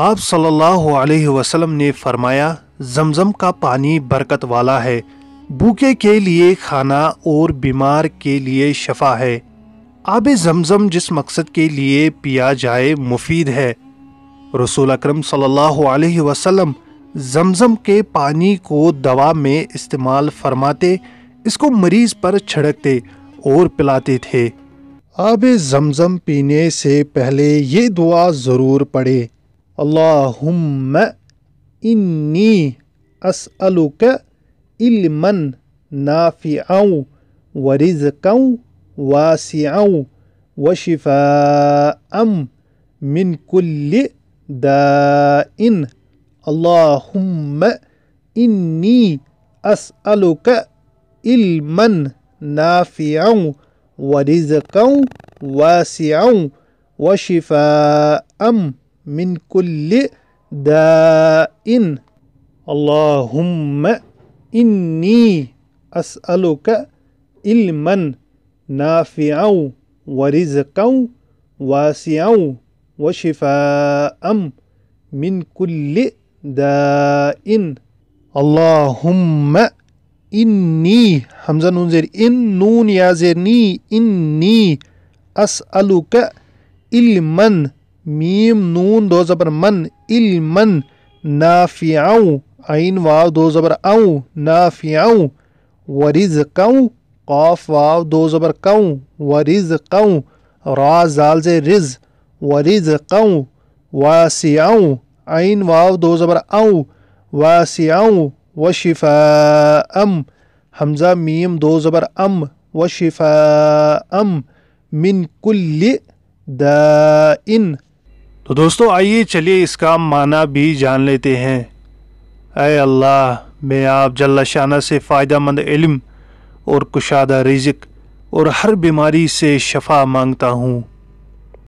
آپ صلی اللہ علیہ وسلم نے فرمایا زمزم کا پانی برکت والا ہے بھوکے کے لیے کھانا اور بیمار کے لیے شفا ہے آب زمزم جس مقصد کے لیے پیا جائے مفید ہے رسول اکرم صلی اللہ علیہ وسلم زمزم کے پانی کو دوا میں استعمال فرماتے اس کو مریض پر چھڑکتے اور پلاتے تھے آب زمزم پینے سے پہلے یہ دعا ضرور پڑے اللهم إني أسألك علما نافعا ورزقا واسعا وشفاء من كل داء اللهم إني أسألك علما نافعا ورزقا واسعا وشفاء من كل داء اللهم إني أسألك علما نافعا ورزقا واسعا وشفاء من كل داء اللهم إني حمزة نون زير إن نون يا زيرني إني أسألك علما میم نون دو زبر من علم نا عین واو دو زبر عؤں نا فیاؤں وریز قاف واو دو زبر قو وریز قو را ضالز رز وریض قو واسیاؤں عین واو دو زبر او واسیاؤں و شف ام حمزہ میم دو زبر ام وشف ام من کل دا ان تو دوستو آئیے چلیے اس کا معنی بھی جان لیتے ہیں اے اللہ میں آپ جل شانہ سے فائدہ مند علم اور کشادہ رزق اور ہر بیماری سے شفا مانگتا ہوں